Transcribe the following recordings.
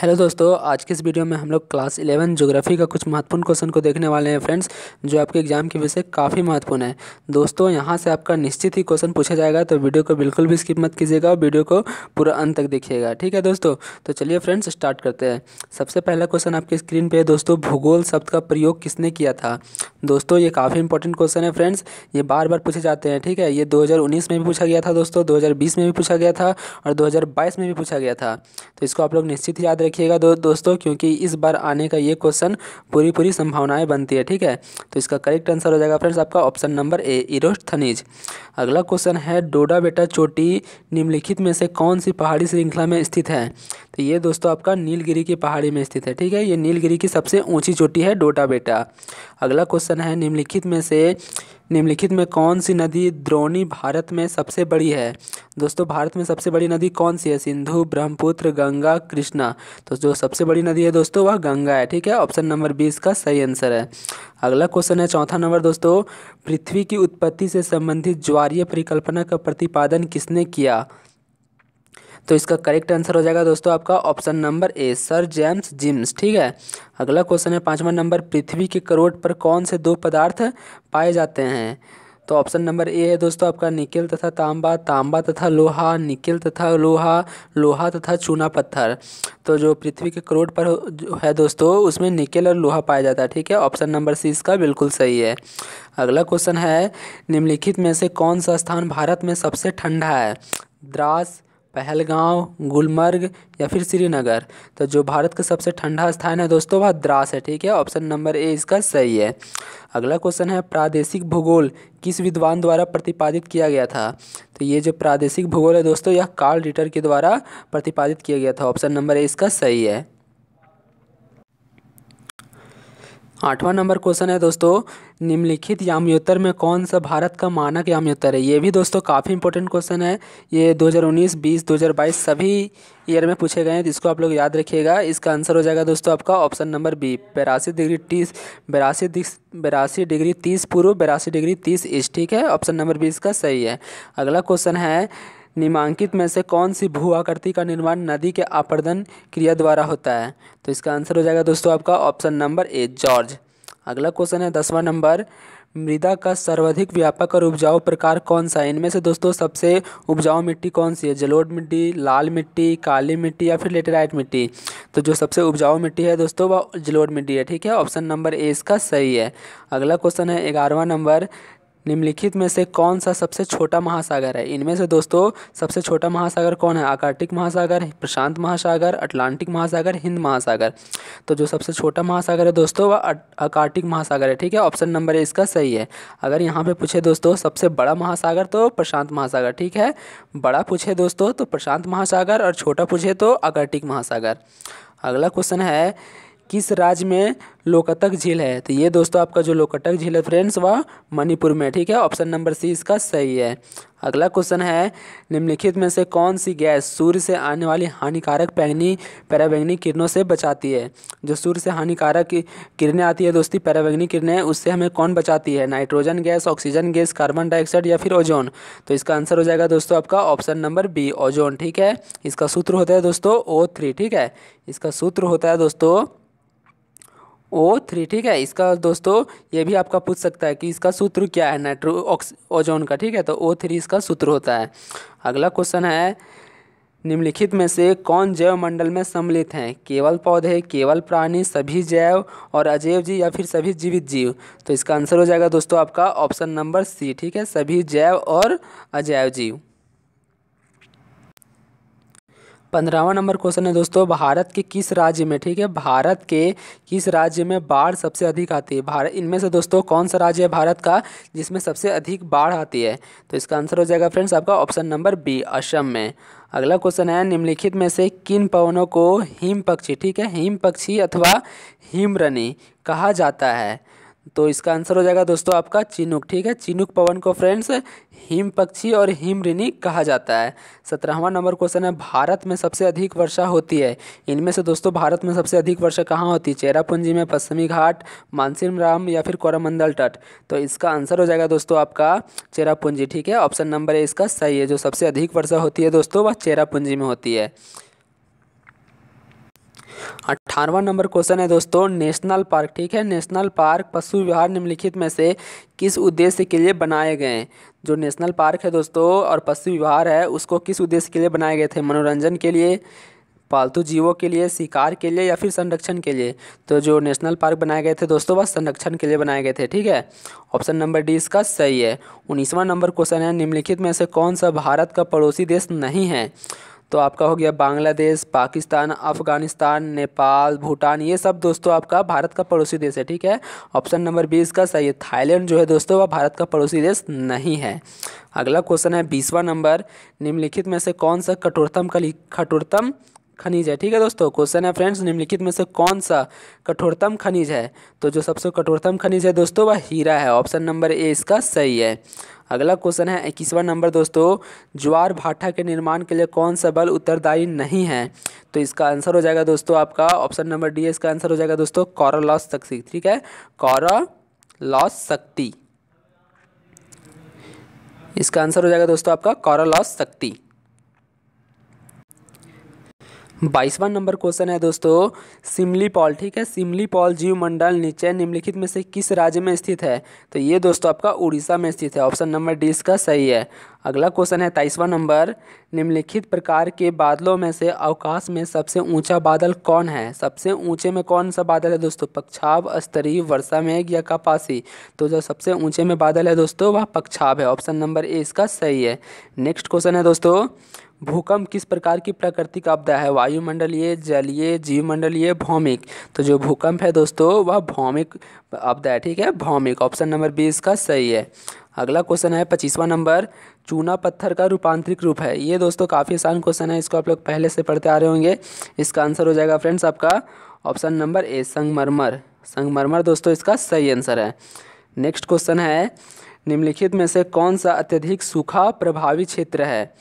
hello दोस्तों आज के इस वीडियो में हम लोग क्लास इलेवन ज्योग्राफी का कुछ महत्वपूर्ण क्वेश्चन को देखने वाले हैं फ्रेंड्स जो आपके एग्जाम के विषय काफ़ी महत्वपूर्ण है दोस्तों यहां से आपका निश्चित ही क्वेश्चन पूछा जाएगा तो वीडियो को बिल्कुल भी स्किप मत कीजिएगा और वीडियो को पूरा अंत तक देखिएगा ठीक है दोस्तों तो चलिए फ्रेंड्स स्टार्ट करते हैं सबसे पहला क्वेश्चन आपके स्क्रीन पर है दोस्तों भूगोल शब्द का प्रयोग किसने किया था दोस्तों ये काफ़ी इंपॉर्टेंट क्वेश्चन है फ्रेंड्स ये बार बार पूछे जाते हैं ठीक है ये 2019 में भी पूछा गया था दोस्तों 2020 में भी पूछा गया था और 2022 में भी पूछा गया था तो इसको आप लोग निश्चित ही याद रखिएगा दो, दोस्तों क्योंकि इस बार आने का ये क्वेश्चन पूरी पूरी संभावनाएं बनती है ठीक है तो इसका करेक्ट आंसर हो जाएगा फ्रेंड्स आपका ऑप्शन नंबर ए इरोस्थनीज अगला क्वेश्चन है डोडा बेटा चोटी निम्नलिखित में से कौन सी पहाड़ी श्रृंखला में स्थित है तो ये दोस्तों आपका नीलगिरी की पहाड़ी में स्थित है ठीक है ये नीलगिरी की सबसे ऊंची चोटी है डोटा बेटा अगला क्वेश्चन है निम्नलिखित में से निम्नलिखित में कौन सी नदी द्रोणी भारत में सबसे बड़ी है दोस्तों भारत में सबसे बड़ी नदी कौन सी है सिंधु ब्रह्मपुत्र गंगा कृष्णा तो जो सबसे बड़ी नदी है दोस्तों वह गंगा है ठीक है ऑप्शन नंबर बीस का सही आंसर है अगला क्वेश्चन है चौथा नंबर दोस्तों पृथ्वी की उत्पत्ति से संबंधित ज्वारीय परिकल्पना का प्रतिपादन किसने किया तो इसका करेक्ट आंसर हो जाएगा दोस्तों आपका option number A sir James Jeans ठीक है अगला क्वेश्चन है पाँचवा नंबर पृथ्वी के करोट पर कौन से दो पदार्थ पाए जाते हैं तो ऑप्शन नंबर ए है दोस्तों आपका निकल तथा तांबा तांबा तथा लोहा निकल तथा लोहा लोहा तथा चूना पत्थर तो जो पृथ्वी के करोड़ पर है दोस्तों उसमें निकल और लोहा पाया जाता है ठीक है ऑप्शन नंबर सी इसका बिल्कुल सही है अगला क्वेश्चन है निम्नलिखित में से कौन सा स्थान भारत में सबसे ठंडा है द्रास पहलगांव गुलमर्ग या फिर श्रीनगर तो जो भारत का सबसे ठंडा स्थान है दोस्तों वह द्रास है ठीक है ऑप्शन नंबर ए इसका सही है अगला क्वेश्चन है प्रादेशिक भूगोल किस विद्वान द्वारा प्रतिपादित किया गया था तो ये जो प्रादेशिक भूगोल है दोस्तों यह कार्ल रिटर के द्वारा प्रतिपादित किया गया था ऑप्शन नंबर ए इसका सही है आठवां नंबर क्वेश्चन है दोस्तों निम्नलिखित याम्योत्तर में कौन सा भारत का मानक याम्योत्तर है ये भी दोस्तों काफ़ी इंपॉर्टेंट क्वेश्चन है ये 2019, 20, 2022 सभी ईयर में पूछे गए हैं जिसको आप लोग याद रखिएगा इसका आंसर हो जाएगा दोस्तों आपका ऑप्शन नंबर बी बेरासी डिग्री तीस बेरासी बेरासी डिग्री तीस पूर्व बेरासी डिग्री तीस ईस्ट ठीक है ऑप्शन नंबर बी इसका सही है अगला क्वेश्चन है निमांकित में से कौन सी भू आकृति का निर्माण नदी के आपर्दन क्रिया द्वारा होता है तो इसका आंसर हो जाएगा दोस्तों आपका ऑप्शन नंबर ए जॉर्ज अगला क्वेश्चन है दसवां नंबर मृदा का सर्वाधिक व्यापक और उपजाऊ प्रकार कौन सा है इनमें से दोस्तों सबसे उपजाऊ मिट्टी कौन सी है जलोढ़ मिट्टी लाल मिट्टी काली मिट्टी या फिर लेटेराइट मिट्टी तो जो सबसे उपजाऊ मिट्टी है दोस्तों वह जलोढ़ मिट्टी है ठीक है ऑप्शन नंबर ए इसका सही है अगला क्वेश्चन है ग्यारहवा नंबर निम्नलिखित में से कौन सा सबसे छोटा महासागर है इनमें से दोस्तों सबसे छोटा महासागर कौन है आकार्टिक महासागर प्रशांत महासागर अटलांटिक महासागर हिंद महासागर तो जो सबसे छोटा महासागर है दोस्तों वह आकार्टिक महासागर है ठीक है ऑप्शन नंबर ए इसका सही है अगर यहाँ पे पूछे दोस्तों सबसे बड़ा महासागर तो प्रशांत महासागर ठीक है बड़ा पूछे दोस्तों तो प्रशांत महासागर और छोटा पूछे तो आकार्टिक महासागर अगला क्वेश्चन है किस राज्य में लोकतक झील है तो ये दोस्तों आपका जो लोकटक झील है फ्रेंड्स वह मणिपुर में ठीक है ऑप्शन नंबर सी इसका सही है अगला क्वेश्चन है निम्नलिखित में से कौन सी गैस सूर्य से आने वाली हानिकारक पैंगनी पैराबैंगनी किरणों से बचाती है जो सूर्य से हानिकारक किरणें आती है दोस्ती पैराबैंगनी किरणें उससे हमें कौन बचाती है nitrogen gas oxygen gas carbon dioxide या फिर ओजोन तो इसका आंसर हो जाएगा दोस्तों आपका ऑप्शन नंबर बी ओजोन ठीक है इसका सूत्र होता है दोस्तों ओ थ्री ठीक है इसका सूत्र होता है दोस्तों ओ थ्री ठीक है इसका दोस्तों ये भी आपका पूछ सकता है कि इसका सूत्र क्या है नाइट्रो ऑक्स ओजोन का ठीक है तो ओ थ्री इसका सूत्र होता है अगला क्वेश्चन है निम्नलिखित में से कौन जैव मंडल में सम्मिलित हैं केवल पौधे केवल प्राणी सभी जैव और अजैव जीव या फिर सभी जीवित जीव तो इसका आंसर हो जाएगा दोस्तों आपका ऑप्शन नंबर सी ठीक है सभी जैव और अजैव जीव पंद्रहवा नंबर क्वेश्चन है दोस्तों भारत के किस राज्य में ठीक है भारत के किस राज्य में बाढ़ सबसे अधिक आती है भारत इनमें से दोस्तों कौन सा राज्य है भारत का जिसमें सबसे अधिक बाढ़ आती है तो इसका आंसर हो जाएगा फ्रेंड्स आपका ऑप्शन नंबर बी असम में अगला क्वेश्चन है निम्नलिखित में से किन पवनों को हिम पक्षी ठीक है हिम पक्षी अथवा हिमरनी कहा जाता है तो इसका आंसर हो जाएगा दोस्तों आपका चिनुक ठीक है चिनुक पवन को फ्रेंड्स हिम पक्षी और हिमरिनी कहा जाता है सत्रहवा नंबर क्वेश्चन है भारत में सबसे अधिक वर्षा होती है इनमें से दोस्तों भारत में सबसे अधिक वर्षा कहाँ होती है चेरापूंजी में पश्चिमी घाट मानसिम राम या फिर कोरामंडल तट तो इसका आंसर हो जाएगा दोस्तों आपका चेरापूंजी ठीक है ऑप्शन नंबर ए इसका सही है जो सबसे अधिक वर्षा होती है दोस्तों वह चेरापूंजी में होती है अट्ठारवा नंबर क्वेश्चन है दोस्तों नेशनल पार्क ठीक है नेशनल पार्क पशु विहार निम्नलिखित में से किस उद्देश्य के लिए बनाए गए हैं जो नेशनल पार्क है दोस्तों और पशु विहार है उसको किस उद्देश्य के लिए बनाए गए थे मनोरंजन के लिए पालतू जीवों के लिए शिकार के लिए या फिर संरक्षण के लिए तो जो नेशनल पार्क बनाए गए थे दोस्तों वह संरक्षण के लिए बनाए गए थे ठीक है ऑप्शन नंबर डी इसका सही है उन्नीसवां नंबर क्वेश्चन है निम्नलिखित में से कौन सा भारत का पड़ोसी देश नहीं है तो आपका हो गया बांग्लादेश पाकिस्तान अफ़गानिस्तान नेपाल भूटान ये सब दोस्तों आपका भारत का पड़ोसी देश है ठीक है ऑप्शन नंबर बीस का सही है थाईलैंड जो है दोस्तों वह भारत का पड़ोसी देश नहीं है अगला क्वेश्चन है बीसवा नंबर निम्नलिखित में से कौन सा कठोरतम कली कठोरतम खनिज है ठीक है दोस्तों क्वेश्चन है फ्रेंड्स निम्नलिखित में से कौन सा कठोरतम खनिज है तो जो सबसे कठोरतम खनिज है दोस्तों वह हीरा है ऑप्शन नंबर ए इसका सही है अगला क्वेश्चन है इक्कीसवां नंबर दोस्तों ज्वार भाटा के निर्माण के लिए कौन सा बल उत्तरदायी नहीं है तो इसका आंसर हो जाएगा दोस्तों आपका ऑप्शन नंबर डी इसका आंसर हो जाएगा दोस्तों कौरा लॉस शक्ति ठीक है कौरा लॉस शक्ति इसका आंसर हो जाएगा दोस्तों आपका कौरा लॉस शक्ति बाईसवां नंबर क्वेश्चन है दोस्तों सिमली पॉल ठीक है सिमली पॉल जीव मंडल नीचे निम्नलिखित में से किस राज्य में स्थित है तो ये दोस्तों आपका उड़ीसा में स्थित है ऑप्शन नंबर डी इसका सही है अगला क्वेश्चन है तेईसवा नंबर निम्नलिखित प्रकार के बादलों में से अवकाश में सबसे ऊंचा बादल कौन है सबसे ऊंचे में कौन सा बादल है दोस्तों पक्षाब स्तरी वर्षा में या कपासी तो जो सबसे ऊंचे में बादल है दोस्तों वह पक्षाब है ऑप्शन नंबर ए इसका सही है नेक्स्ट क्वेश्चन है दोस्तों भूकंप किस प्रकार की प्राकृतिक आपदा है वायुमंडलीय जलीय जीवमंडलीय भौमिक तो जो भूकंप है दोस्तों वह भौमिक आपदा है ठीक है भौमिक ऑप्शन नंबर बी इसका सही है अगला क्वेश्चन है पच्चीसवा नंबर चूना पत्थर का रूपांतरिक रूप है ये दोस्तों काफ़ी आसान क्वेश्चन है इसको आप लोग पहले से पढ़ते आ रहे होंगे इसका आंसर हो जाएगा फ्रेंड्स आपका ऑप्शन नंबर ए संगमरमर संगमरमर दोस्तों इसका सही आंसर है नेक्स्ट क्वेश्चन है निम्नलिखित में से कौन सा अत्यधिक सूखा प्रभावी क्षेत्र है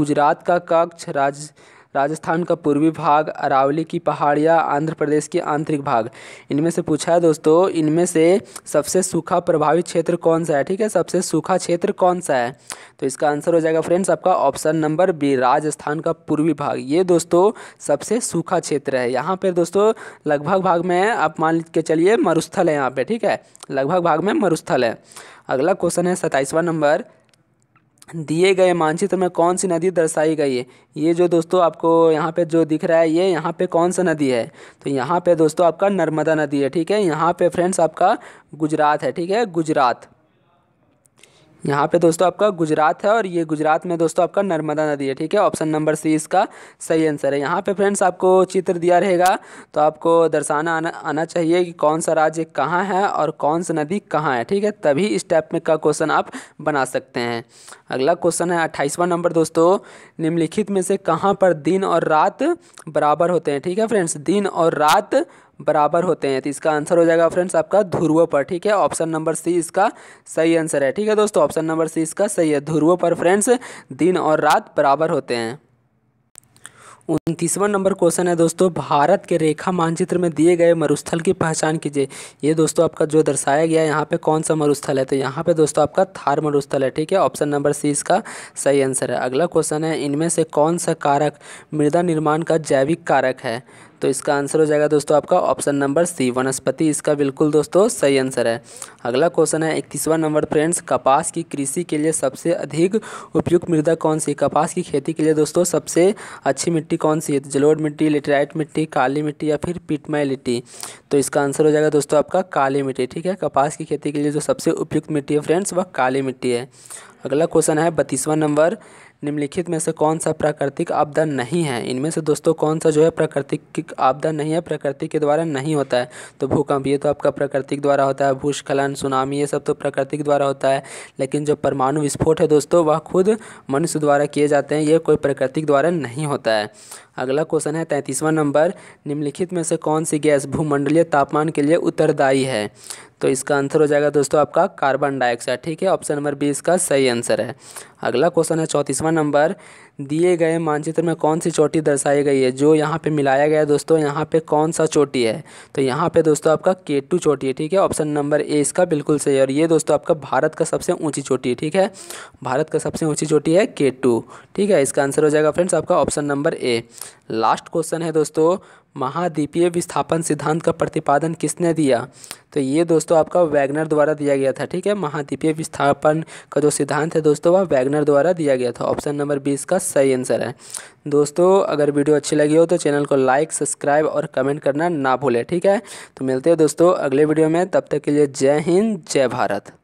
गुजरात का कक्ष राज राजस्थान का पूर्वी भाग अरावली की पहाड़ियाँ आंध्र प्रदेश की आंतरिक भाग इनमें से पूछा है दोस्तों इनमें से सबसे सूखा प्रभावित क्षेत्र कौन सा है ठीक है सबसे सूखा क्षेत्र कौन सा है तो इसका आंसर हो जाएगा फ्रेंड्स आपका ऑप्शन नंबर बी राजस्थान का पूर्वी भाग ये दोस्तों सबसे सूखा क्षेत्र है यहाँ पर दोस्तों लगभग भाग में आप मान के चलिए मरुस्थल है यहाँ पर ठीक है लगभग भाग में मरुस्थल है अगला क्वेश्चन है सताइसवा नंबर दिए गए मानचित्र में कौन सी नदी दर्शाई गई है ये जो दोस्तों आपको यहाँ पे जो दिख रहा है ये यहाँ पे कौन सा नदी है तो यहाँ पे दोस्तों आपका नर्मदा नदी है ठीक है यहाँ पे फ्रेंड्स आपका गुजरात है ठीक है गुजरात यहाँ पे दोस्तों आपका गुजरात है और ये गुजरात में दोस्तों आपका नर्मदा नदी है ठीक है ऑप्शन नंबर सी इसका सही आंसर है यहाँ पे फ्रेंड्स आपको चित्र दिया रहेगा तो आपको दर्शाना आना आना चाहिए कि कौन सा राज्य कहाँ है और कौन सा नदी कहाँ है ठीक है तभी इस टाइप में का क्वेश्चन आप बना सकते हैं अगला क्वेश्चन है अट्ठाईसवां नंबर दोस्तों निम्नलिखित में से कहाँ पर दिन और रात बराबर होते हैं ठीक है फ्रेंड्स दिन और रात बराबर होते हैं तो इसका आंसर हो जाएगा फ्रेंड्स आपका ध्रुव पर ठीक है ऑप्शन नंबर सी इसका सही आंसर है ठीक है दोस्तों ऑप्शन नंबर सी इसका सही है ध्रुव पर फ्रेंड्स दिन और रात बराबर होते हैं उनतीसवां नंबर क्वेश्चन है दोस्तों भारत के रेखा मानचित्र में दिए गए मरुस्थल की पहचान कीजिए ये दोस्तों आपका जो दर्शाया गया है यहाँ पे कौन सा मरुस्थल है तो यहाँ पे दोस्तों आपका थार मरुस्थल है ठीक है ऑप्शन नंबर सी इसका सही आंसर है अगला क्वेश्चन है इनमें से कौन सा कारक मृदा निर्माण का जैविक कारक है तो इसका आंसर हो जाएगा दोस्तों आपका ऑप्शन नंबर सी वनस्पति इसका बिल्कुल दोस्तों सही आंसर है अगला क्वेश्चन है इक्कीसवां नंबर फ्रेंड्स कपास की कृषि के लिए सबसे अधिक उपयुक्त मृदा कौन सी कपास की खेती के लिए दोस्तों सबसे अच्छी मिट्टी कौन सी है जलोड़ मिट्टी लेटराइट मिट्टी काली मिट्टी या फिर पीटमय लिट्टी तो इसका आंसर हो जाएगा दोस्तों आपका काली मिट्टी ठीक है कपास की खेती के लिए जो सबसे उपयुक्त मिट्टी है फ्रेंड्स वह काली मिट्टी है अगला क्वेश्चन है बत्तीसवां नंबर निम्नलिखित में से कौन सा प्राकृतिक आपदा नहीं है इनमें से दोस्तों कौन सा जो है प्राकृतिक आपदा नहीं है प्रकृति के द्वारा नहीं होता है तो भूकंप ये तो आपका प्राकृतिक द्वारा होता है भूस्खलन सुनामी ये सब तो प्राकृतिक द्वारा होता है लेकिन जो परमाणु विस्फोट है दोस्तों वह खुद मनुष्य द्वारा किए जाते हैं ये कोई प्राकृतिक द्वारा नहीं होता है अगला क्वेश्चन है तैंतीसवां नंबर निम्नलिखित में से कौन सी गैस भूमंडलीय तापमान के लिए उत्तरदायी है तो इसका आंसर हो जाएगा दोस्तों आपका कार्बन डाइऑक्साइड ठीक है ऑप्शन नंबर बी इसका सही आंसर है अगला क्वेश्चन है चौंतीसवां नंबर दिए गए मानचित्र में कौन सी चोटी दर्शाई गई है जो यहाँ पे मिलाया गया है दोस्तों यहाँ पे कौन सा चोटी है तो यहाँ पे दोस्तों आपका के टू चोटी है ठीक है ऑप्शन नंबर ए इसका बिल्कुल सही और ये दोस्तों आपका भारत का सबसे ऊँची चोटी है ठीक है भारत का सबसे ऊंची चोटी है के टू ठीक है इसका आंसर हो जाएगा फ्रेंड्स आपका option number A last question है दोस्तों महाद्वीपीय विस्थापन सिद्धांत का प्रतिपादन किसने दिया तो ये दोस्तों आपका वैगनर द्वारा दिया गया था ठीक है महाद्वीपीय विस्थापन का जो सिद्धांत है दोस्तों वह वैगनर द्वारा दिया गया था ऑप्शन नंबर बी इसका सही आंसर है दोस्तों अगर वीडियो अच्छी लगी हो तो चैनल को लाइक सब्सक्राइब और कमेंट करना ना भूलें ठीक है तो मिलते हैं दोस्तों अगले वीडियो में तब तक के लिए जय हिंद जय भारत